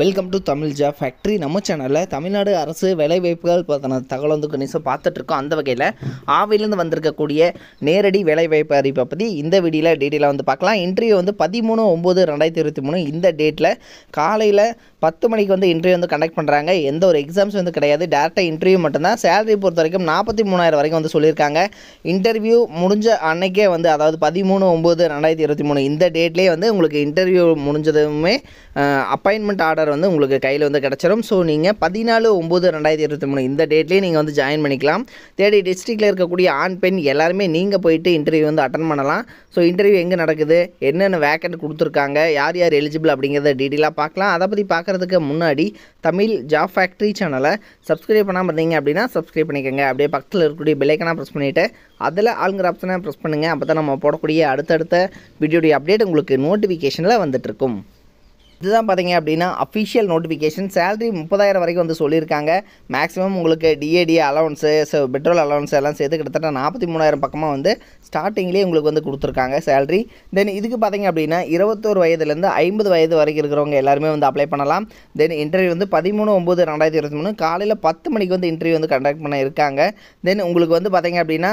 welcome to Tamil job factory நம்ம சேனலில் தமிழ்நாடு அரசு வேலைவாய்ப்புகள் பார்த்தன தகவல் வந்து கணிசம் பார்த்துட்ருக்கோம் அந்த வகையில் ஆவிலேருந்து வந்திருக்கக்கூடிய நேரடி வேலைவாய்ப்பு அறிவிப்பை பற்றி இந்த வீடியோவில் டீட்டெயிலாக வந்து பார்க்கலாம் இன்டர்வியூ வந்து பதிமூணு ஒம்பது ரெண்டாயிரத்தி இருபத்தி மூணு இந்த டேட்டில் காலையில் பத்து மணிக்கு வந்து இன்டர்வியூ வந்து கண்டக்ட் பண்ணுறாங்க எந்த ஒரு எக்ஸாம்ஸ் வந்து கிடையாது டேரெக்டாக இன்டர்வியூ மட்டும்தான் சேலரி பொறுத்த வரைக்கும் நாற்பத்தி மூணாயிரம் வரைக்கும் வந்து சொல்லியிருக்காங்க இன்டர்வியூ முடிஞ்ச அன்னைக்கே வந்து அதாவது பதிமூணு ஒம்பது ரெண்டாயிரத்தி இருபத்தி மூணு இந்த டேட்லேயே வந்து உங்களுக்கு இன்டர்வியூ முடிஞ்சதுமே அப்பாயின்மெண்ட் ஆர்டர் வந்து உங்களுக்கு கையில் வந்து கிடச்சிரும் ஸோ நீங்கள் பதினாலு ஒம்பது ரெண்டாயிரத்தி இருபத்தி மூணு இந்த டேட்லேயே நீங்கள் வந்து ஜாயின் பண்ணிக்கலாம் தேடி டிஸ்ட்ரிக்டில் இருக்கக்கூடிய ஆண் பெண் எல்லாருமே நீங்கள் போயிட்டு இன்டர்வியூ வந்து அட்டன் பண்ணலாம் ஸோ இன்டர்வியூ எங்கே நடக்குது என்னென்ன வேக்கண்ட் கொடுத்துருக்காங்க யார் யார் எலிஜிபிள் அப்படிங்கிறத டீட்டெயிலாக பார்க்கலாம் அதை பற்றி பார்க்க பார்க்குறதுக்கு முன்னாடி தமிழ் ஜாப் ஃபேக்ட்ரி சேனலை சப்ஸ்கிரைப் பண்ணாமல் இருந்தீங்க அப்படின்னா சப்ஸ்கிரைப் பண்ணிக்கோங்க அப்படியே பக்கத்தில் இருக்கக்கூடிய பில்லைக்கனாக ப்ரெஸ் பண்ணிவிட்டு அதில் ஆளுங்கிற ஆப்ஷனை ப்ரெஸ் பண்ணுங்கள் அப்போ தான் நம்ம போடக்கூடிய அடுத்தடுத்த வீடியோடைய அப்டேட் உங்களுக்கு நோட்டிஃபிகேஷனில் வந்துட்டுருக்கும் இதுதான் பார்த்தீங்க அப்படின்னா அஃபிஷியல் நோட்டிஃபிகேஷன் சேலரி முப்பதாயிரம் வரைக்கும் வந்து சொல்லியிருக்காங்க மேக்ஸிமம் உங்களுக்கு டிஏடி அலவன்ஸு பெட்ரோல் அலவன்ஸ் எல்லாம் சேர்த்து கிட்டத்தட்ட நாற்பத்தி மூணாயிரம் பக்கமாக வந்து ஸ்டார்டிங்லேயே உங்களுக்கு வந்து கொடுத்துருக்காங்க சேலரி தென் இதுக்கு பார்த்தீங்க அப்படின்னா இருபத்தோரு வயதுலேருந்து ஐம்பது வயது வரைக்கும் இருக்கிறவங்க எல்லாருமே வந்து அப்ளை பண்ணலாம் தென் இன்டர்வியூ வந்து பதிமூணு ஒம்பது ரெண்டாயிரத்தி இருபத்தி மூணு காலையில் பத்து மணிக்கு வந்து இன்டர்வியூ வந்து கண்டக்ட் பண்ண இருக்காங்க தென் உங்களுக்கு வந்து பார்த்தீங்க அப்படின்னா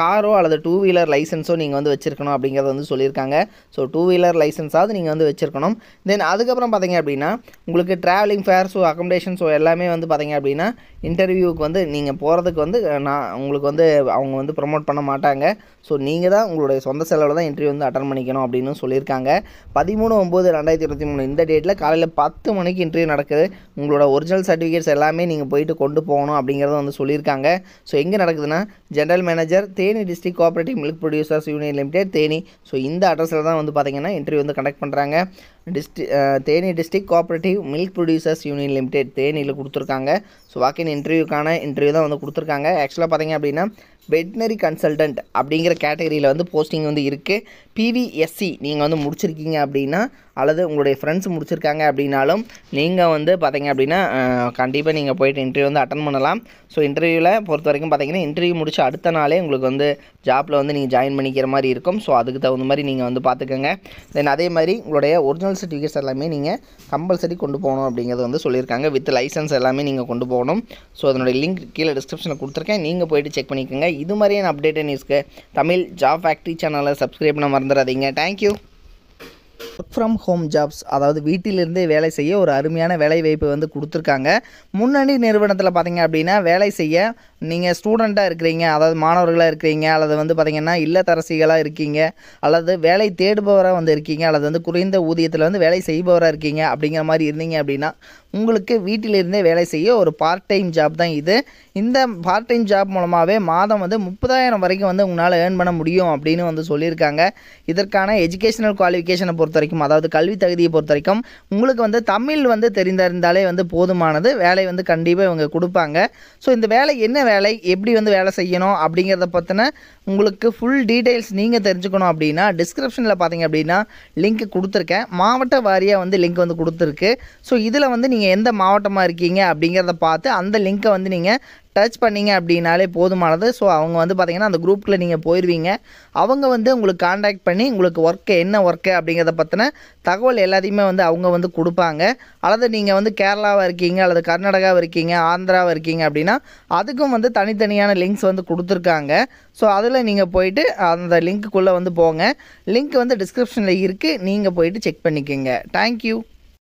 காரோ அல்லது டூ வீலர் லைசன்ஸோ நீங்கள் வந்து வச்சுருக்கணும் அப்படிங்கிறத வந்து சொல்லியிருக்காங்க ஸோ டூ வீலர் லைசன்ஸாவது நீங்கள் வந்து வச்சுருக்கணும் தென் அதுக்கப்புறம் பார்த்தீங்க அப்படின்னா உங்களுக்கு travelling fare so accommodation so எல்லாமே வந்து பார்த்திங்க அப்படின்னா இன்டர்வியூவுக்கு வந்து நீங்கள் போகிறதுக்கு வந்து நான் உங்களுக்கு வந்து அவங்க வந்து ப்ரொமோட் பண்ண மாட்டாங்க ஸோ நீங்கள் தான் உங்களுடைய சொந்த செலவில் தான் இன்டர்வியூ வந்து அட்டன் பண்ணிக்கணும் அப்படின்னு சொல்லியிருக்காங்க பதிமூணு ஒம்பது ரெண்டாயிரத்தி இருபத்தி மூணு இந்த டேட்டில் காலையில் பத்து மணிக்கு இன்டர்வியூ நடக்குது உங்களோட ஒரிஜினல் சர்டிஃபிகேட்ஸ் எல்லாமே நீங்கள் போயிட்டு கொண்டு போகணும் அப்படிங்கிறத வந்து சொல்லியிருக்காங்க ஸோ எங்கே நடக்குதுன்னா general manager Theni district cooperative milk producers union limited Theni so இந்த அட்ரஸில் தான் வந்து பார்த்திங்கன்னா இன்டர்வியூ வந்து கண்டக்ட் பண்ணுறாங்க district Theni district cooperative milk producers union limited தேனியில் கொடுத்துருக்காங்க ஸோ வாக்கின் இன்டர்வியூக்கான இன்டர்வியூ தான் வந்து கொடுத்துருக்காங்க ஆக்சுவலாக பார்த்தீங்க அப்படின்னா வெட்னரி கன்சல்டன்ட் அப்படிங்கிற கேட்டகரியில் வந்து போஸ்டிங் வந்து இருக்குது பிவிஎஸ்சி நீங்கள் வந்து முடிச்சிருக்கீங்க அப்படின்னா அல்லது உங்களுடைய ஃப்ரெண்ட்ஸ் முடிச்சிருக்காங்க அப்படின்னாலும் நீங்கள் வந்து பார்த்தீங்க அப்படின்னா கண்டிப்பாக நீங்கள் போயிட்டு இன்டர்வியூ வந்து அட்டன் பண்ணலாம் ஸோ இன்டர்வியூவில் பொறுத்த வரைக்கும் பார்த்தீங்கன்னா இன்டர்வியூ முடிச்சு அடுத்த நாளே உங்களுக்கு வந்து ஜாப்பில் வந்து நீங்கள் ஜாயின் பண்ணிக்கிற மாதிரி இருக்கும் ஸோ அதுக்கு தகுந்த மாதிரி நீங்கள் வந்து பார்த்துக்கோங்க தென் அதே மாதிரி உங்களுடைய ஒரிஜினல் சர்டிஃபிகேட்ஸ் எல்லாமே நீங்கள் கம்பல்சரி கொண்டு போகணும் அப்படிங்கிறது வந்து சொல்லியிருக்காங்க வித் லைசன்ஸ் எல்லாமே நீங்கள் கொண்டு போகணும் ஸோ அதனுடைய லிங்க் கீழே டிஸ்கிரிப்ஷனில் கொடுத்துருக்கேன் நீங்கள் போயிட்டு செக் பண்ணிக்கோங்க இது மாதிரியான அப்டேட்டட் நியூஸ்க்கு தமிழ் ஜாப் ஃபேக்ட்ரி சேனலை சப்ஸ்கிரைப் பண்ண மறந்துடாதீங்க thank you work from home jobs அதாவது வீட்டிலிருந்தே வேலை செய்ய ஒரு அருமையான வேலை வாய்ப்பு வந்து கொடுத்துருக்காங்க முன்னணி நிறுவனத்தில் பார்த்திங்க அப்படின்னா வேலை செய்ய நீங்கள் ஸ்டூடெண்ட்டாக இருக்கிறீங்க அதாவது மாணவர்களாக இருக்கிறீங்க அல்லது வந்து பார்த்திங்கன்னா இல்லத்தரசிகளாக இருக்கீங்க அல்லது வேலை தேடுபவராக வந்து இருக்கீங்க அல்லது வந்து குறைந்த ஊதியத்தில் வந்து வேலை செய்பவராக இருக்கீங்க அப்படிங்கிற மாதிரி இருந்தீங்க அப்படின்னா உங்களுக்கு வீட்டிலிருந்தே வேலை செய்ய ஒரு பார்ட் டைம் ஜாப் தான் இது இந்த பார்ட் டைம் ஜாப் மூலமாகவே மாதம் வந்து முப்பதாயிரம் வரைக்கும் வந்து உங்களால் ஏர்ன் பண்ண முடியும் அப்படின்னு வந்து சொல்லியிருக்காங்க இதற்கான எஜுகேஷனல் குவாலிஃபிகேஷனை பொறுத்த வரைக்கும் அதாவது கல்வி தகுதியை பொறுத்த வரைக்கும் உங்களுக்கு வந்து தமிழ் வந்து தெரிந்திருந்தாலே வந்து போதுமானது வேலை வந்து கண்டிப்பாக இவங்க கொடுப்பாங்க ஸோ இந்த வேலை என்ன வேலை எப்படி வந்து வேலை செய்யணும் அப்படிங்கிறத பற்றின உங்களுக்கு ஃபுல் டீட்டெயில்ஸ் நீங்கள் தெரிஞ்சுக்கணும் அப்படின்னா டிஸ்கிரிப்ஷனில் பார்த்தீங்க அப்படின்னா லிங்க் கொடுத்துருக்கேன் மாவட்ட வாரியாக வந்து லிங்க் வந்து கொடுத்துருக்கு ஸோ இதில் வந்து நீங்கள் எந்த மாவட்டமாக இருக்கீங்க அப்படிங்கிறத பார்த்து அந்த லிங்க்கை வந்து நீங்கள் டச் பண்ணிங்க அப்படின்னாலே போதுமானது ஸோ அவங்க வந்து பார்த்திங்கன்னா அந்த குரூப்பில் நீங்கள் போயிடுவீங்க அவங்க வந்து உங்களுக்கு காண்டாக்ட் பண்ணி உங்களுக்கு ஒர்க்கு என்ன ஒர்க்கு அப்படிங்கிறத பற்றின தகவல் எல்லாத்தையுமே வந்து அவங்க வந்து கொடுப்பாங்க அல்லது நீங்கள் வந்து கேரளாவாக இருக்கீங்க அல்லது கர்நாடகாவாக இருக்கீங்க ஆந்திராவாக இருக்கீங்க அப்படின்னா அதுக்கும் வந்து தனித்தனியான லிங்க்ஸ் வந்து கொடுத்துருக்காங்க ஸோ அதில் நீங்கள் போயிட்டு அந்த லிங்க்குள்ளே வந்து போங்க லிங்க் வந்து டிஸ்கிரிப்ஷனில் இருக்குது நீங்கள் போயிட்டு செக் பண்ணிக்கோங்க தேங்க்யூ